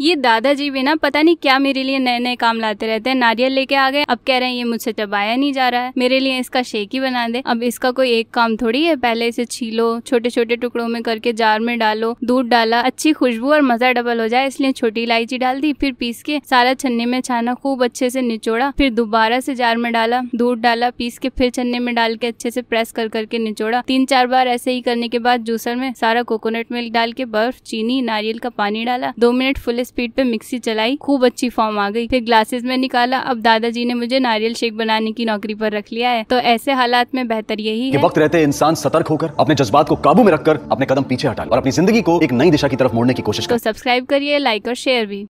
ये दादाजी भी ना पता नहीं क्या मेरे लिए नए नए काम लाते रहते हैं नारियल लेके आ गए अब कह रहे हैं ये मुझसे चबाया नहीं जा रहा है मेरे लिए इसका शेक ही बना दे अब इसका कोई एक काम थोड़ी है पहले इसे छीलो छोटे छोटे टुकड़ों में करके जार में डालो दूध डाला अच्छी खुशबू और मजा डबल हो जाए इसलिए छोटी इलायची डाल दी फिर पीस के सारा छन्ने में छाना खूब अच्छे से निचोड़ा फिर दोबारा से जार में डाला दूध डाला पीस के फिर छन्ने में डाल के अच्छे से प्रेस कर करके निचोड़ा तीन चार बार ऐसे ही करने के बाद जूसर में सारा कोकोनट मिल्क डाल के बर्फ चीनी नारियल का पानी डाला दो मिनट फुले स्पीड पे मिक्सी चलाई खूब अच्छी फॉर्म आ गई फिर ग्लासेस में निकाला अब दादाजी ने मुझे नारियल शेक बनाने की नौकरी पर रख लिया है तो ऐसे हालात में बेहतर यही है वक्त रहते इंसान सतर्क होकर अपने जज्बात को काबू में रखकर अपने कदम पीछे हटा और अपनी जिंदगी को एक नई दिशा की तरफ मोड़ने की कोशिश तो कर सब्सक्राइब करिए लाइक और शेयर भी